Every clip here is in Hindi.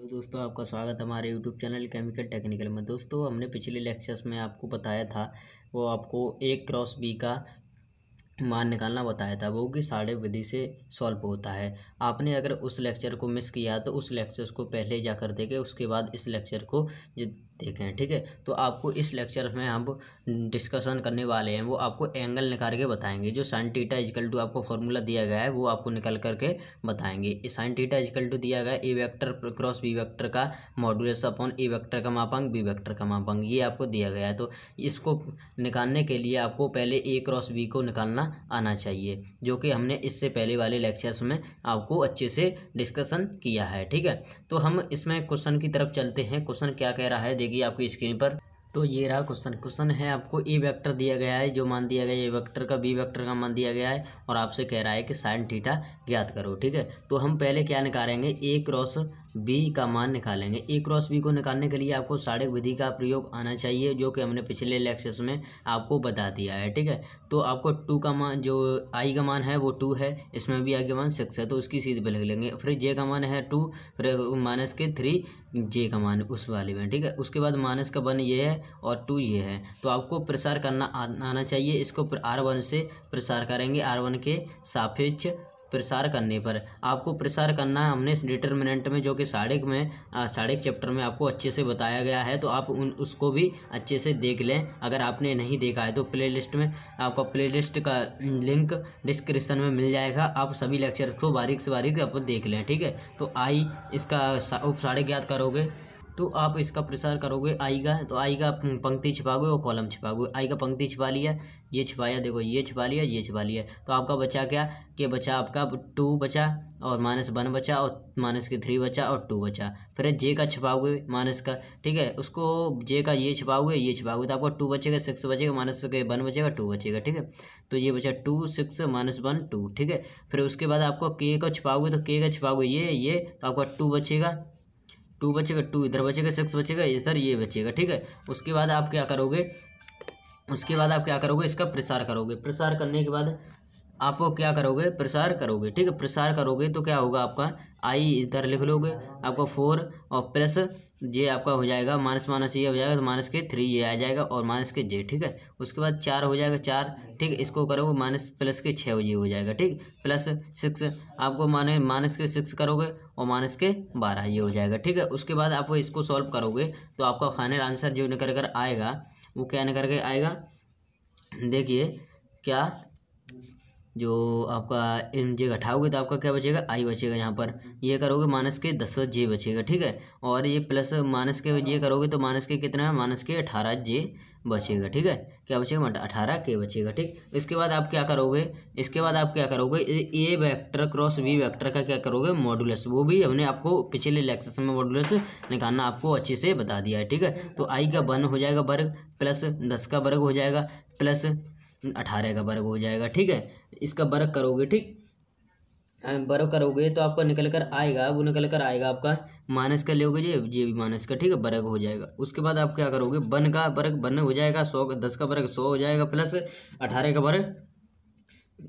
तो दोस्तों आपका स्वागत है हमारे YouTube चैनल केमिकल टेक्निकल में दोस्तों हमने पिछले लेक्चर्स में आपको बताया था वो आपको एक क्रॉस बी का मान निकालना बताया था वो कि साढ़े विधि से सॉल्व होता है आपने अगर उस लेक्चर को मिस किया तो उस लेक्चर को पहले जाकर देखें उसके बाद इस लेक्चर को देखें ठीक है तो आपको इस लेक्चर में हम डिस्कशन करने वाले हैं वो आपको एंगल निकाल के बताएंगे जो साइन टीटा इजकल टू आपको फॉर्मूला दिया गया है वो आपको निकल करके बताएंगे साइन टीटा इजकल टू दिया गया A vector cross B vector का मॉड्यूलस अपॉन ए वेक्टर का मापांग बी वेक्टर का मापांग ये आपको दिया गया है तो इसको निकालने के लिए आपको पहले ए क्रॉस बी को निकालना आना चाहिए जो कि हमने इससे पहले वाले लेक्चर्स में आपको अच्छे से डिस्कसन किया है ठीक है तो हम इसमें क्वेश्चन की तरफ चलते हैं क्वेश्चन क्या कह रहा है जाएगी आपकी स्क्रीन पर तो ये रहा क्वेश्चन क्वेश्चन है आपको ए e वेक्टर दिया गया है जो मान दिया गया है ए e वेक्टर का बी वेक्टर का मान दिया गया है और आपसे कह रहा है कि साइन थीटा ज्ञात करो ठीक है तो हम पहले क्या निकालेंगे ए क्रॉस बी का मान निकालेंगे ए क्रॉस बी को निकालने के लिए आपको साढ़े विधि का प्रयोग आना चाहिए जो कि हमने पिछले लेक्चर्स में आपको बता दिया है ठीक है तो आपको टू का मान जो आई का मान है वो टू है इसमें भी आई का मान सिक्स है तो उसकी सीध पर लिख लेंगे फिर जे का मान है टू फिर माइनस के थ्री जे का मान उस वाले में ठीक है उसके बाद माइनस का वन ये है और टू ये है तो आपको प्रसार करना आना चाहिए इसको आर वन से प्रसार करेंगे आर वन के सापेक्ष प्रसार करने पर आपको प्रसार करना है हमने डिटर्मिनेंट में जो कि साढ़े में साढ़े चैप्टर में आपको अच्छे से बताया गया है तो आप उन उसको भी अच्छे से देख लें अगर आपने नहीं देखा है तो प्लेलिस्ट में आपका प्लेलिस्ट का लिंक डिस्क्रिप्शन में मिल जाएगा आप सभी लेक्चर को बारीक से बारीक आप देख लें ठीक है तो आई इसका उप साढ़े ज्ञात करोगे तो आप इसका प्रसार करोगे आई का तो आई का पंक्ति छिपाओगे और कॉलम छिपाओगे आई का पंक्ति छिपा लिया ये छिपाया देखो ये छिपा लिया ये छिपा लिया तो आपका बचा क्या कि बचा आपका टू बचा और माइनस वन बचा और माइनस के थ्री बचा और टू बचा फिर जे का छिपाओगे माइनस का ठीक है उसको जे का ये छिपाओगे ये छिपाओगे तो आपका टू बचेगा सिक्स बचेगा माइनस के वन बचेगा टू बचेगा ठीक है तो ये बचा two six minus one two ठीक है फिर उसके बाद आपको के का छिपाओगे तो के का छिपाओगे ये ये तो आपका टू बचेगा टू बचेगा टू इधर बचेगा सिक्स बचेगा इधर ये बचेगा ठीक है उसके बाद आप क्या करोगे उसके बाद आप क्या करोगे इसका प्रसार करोगे प्रसार करने के बाद आप क्या करोगे प्रसार करोगे ठीक है प्रसार करोगे तो क्या होगा आपका आई इधर लिख लोगे आपका फोर और प्लस जे आपका हो जाएगा माइनस माइनस ये हो जाएगा तो माइनस के थ्री ये आ जाएगा और माइनस के जे ठीक है उसके बाद चार हो जाएगा चार ठीक इसको करोगे माइनस प्लस के छः ये हो जाएगा ठीक प्लस सिक्स आपको माने माइनस के सिक्स करोगे और माइनस के बारह ये हो जाएगा ठीक है उसके बाद आप इसको सॉल्व करोगे तो आपका फाइनल आंसर जो निकल कर आएगा वो क्या निकल के आएगा देखिए क्या जो आपका एम जे घटाओगे तो आपका क्या बचेगा आई बचेगा यहाँ पर ये करोगे मानस के दस जे बचेगा ठीक है और ये प्लस मानस के ये करोगे तो मानस के कितना है मानस के अठारह जे बचेगा ठीक है क्या बचेगा अठारह के बचेगा ठीक इसके बाद आप क्या करोगे इसके बाद आप क्या करोगे A vector cross B vector का क्या करोगे मॉडुलस वो भी हमने आपको पिछले लेक्चर में मॉडुलस निकालना आपको अच्छे से बता दिया है ठीक है तो आई का वन हो जाएगा वर्ग प्लस दस का वर्ग हो जाएगा प्लस अठारह का वर्ग हो जाएगा ठीक है इसका वर्ग करोगे ठीक वर्ग करोगे तो आपका निकल कर आएगा वो निकल कर आएगा आपका माइनस का लोगे जी ये भी माइनस का ठीक है वर्ग हो जाएगा उसके बाद आप क्या करोगे वन का वर्ग वन हो जाएगा सौ का दस का वर्ग सौ हो जाएगा प्लस अठारह का वर्ग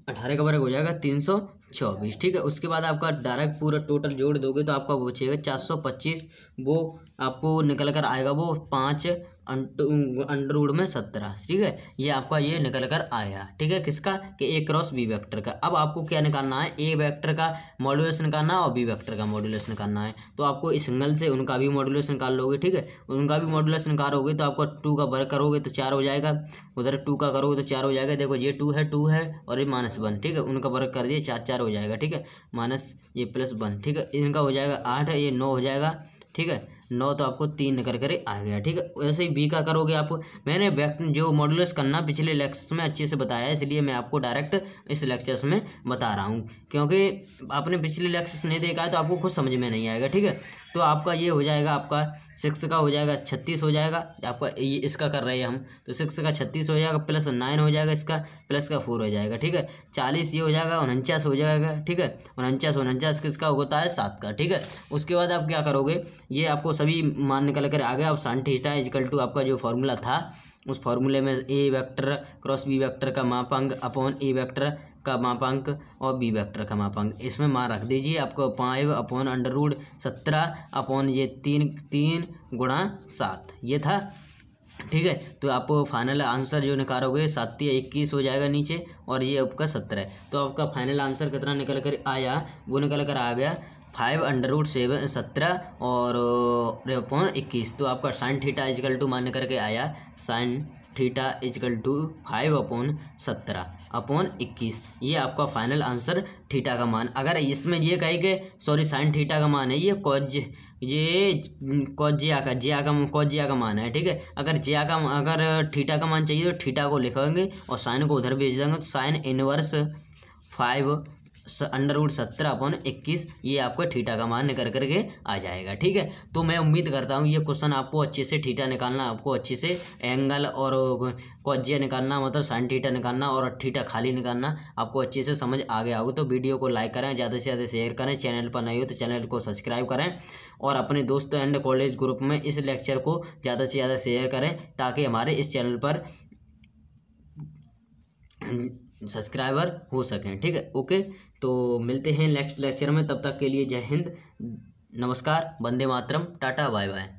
अठारह का वर्ग हो जाएगा तीन सौ चौबीस ठीक है उसके बाद आपका डायरेक्ट पूरा टोटल जोड़ दोगे तो आपका वो चाहिएगा चार सौ पच्चीस वो आपको निकल कर आएगा वो पाँच अंडरवुड में सत्रह ठीक है ये आपका ये निकल कर आया ठीक है किसका कि ए क्रॉस बी वेक्टर का अब आपको क्या निकालना है ए वेक्टर का मॉडुलेशन निकालना है और बी वेक्टर का मॉडुलेशन निकालना है तो आपको सिंगल से उनका भी मॉडुलेशन निकाल लोगे ठीक है उनका भी मॉडुलेशन निकालोगे तो आपका टू का वर्क करोगे तो चार हो जाएगा उधर टू का करोगे तो चार हो जाएगा देखो ये टू है टू है और ये माइनस वन ठीक है उनका वर्क कर दिए चार चार चार हो जाएगा ठीक है माइनस ये प्लस वन ठीक है इनका हो जाएगा आठ ये नौ हो जाएगा ठीक है नौ तो आपको तीन कर करे आ गया ठीक है वैसे ही बी का करोगे आप मैंने जो मॉडुलस करना पिछले लेक्चर्स में अच्छे से बताया इसलिए मैं आपको डायरेक्ट इस लेक्चर्स में बता रहा हूँ क्योंकि आपने पिछले लेक्चर्स नहीं देखा है तो आपको खुद समझ में नहीं आएगा ठीक है तो आपका ये हो जाएगा आपका सिक्स का हो जाएगा छत्तीस हो जाएगा आपका ये इसका कर रहे हैं हम तो सिक्स का छत्तीस हो जाएगा प्लस नाइन हो जाएगा इसका प्लस का फोर हो जाएगा ठीक है चालीस ये हो जाएगा उनचास हो जाएगा ठीक है उनचास उनचास किसका होता है सात का ठीक है उसके बाद आप क्या करोगे ये आपको सभी मान निकल कर आ गया अब साइन थीटा इजकल टू आपका जो फॉर्मूला था उस फॉर्मूले में A vector cross B vector का मापांक अपॉन ए वेक्टर का मापांक और बी वेक्टर का मापांक इसमें मान रख दीजिए आपको फाइव अपॉन अंडर रूड सत्रह अपॉन ये तीन तीन गुणा सात ये था ठीक है तो आप फाइनल आंसर जो निकालोगे सात या इक्कीस हो जाएगा नीचे और ये आपका सत्रह है तो आपका फाइनल आंसर कितना निकल कर आया वो निकल कर आ गया फाइव अंडर रूट सेवन सत्रह और अपॉन इक्कीस तो आपका साइन थीटा इजकल टू मान करके आया sine theta equal to five upon सत्रह अपॉन इक्कीस ये आपका फाइनल आंसर थीटा का मान अगर इसमें ये कहे कि सॉरी साइन थीटा का मान है ये कॉज ये कॉजिया का जिया का कॉजिया का मान है ठीक है अगर जिया का अगर थीटा का मान चाहिए तो थीटा को लिखेंगे और साइन को उधर भेज देंगे तो sine inverse five under root सत्रह अपॉन इक्कीस ये आपका ठीठा का मान निकल करके आ जाएगा ठीक है तो मैं उम्मीद करता हूँ ये क्वेश्चन आपको अच्छे से ठीठा निकालना आपको अच्छे से एंगल और कॉजिया निकालना मतलब साइन ठीठा निकालना और ठीठा खाली निकालना आपको अच्छे से समझ आ गया होगा तो वीडियो को लाइक करें ज़्यादा से ज़्यादा शेयर करें चैनल पर नहीं हो तो चैनल को सब्सक्राइब करें और अपने दोस्तों एंड कॉलेज ग्रुप में इस लेक्चर को ज़्यादा से ज़्यादा शेयर करें ताकि हमारे इस चैनल पर सब्सक्राइबर हो सकें ठीक है ओके तो मिलते हैं नेक्स्ट लेक्चर में तब तक के लिए जय हिंद नमस्कार वंदे मातरम टाटा बाय बाय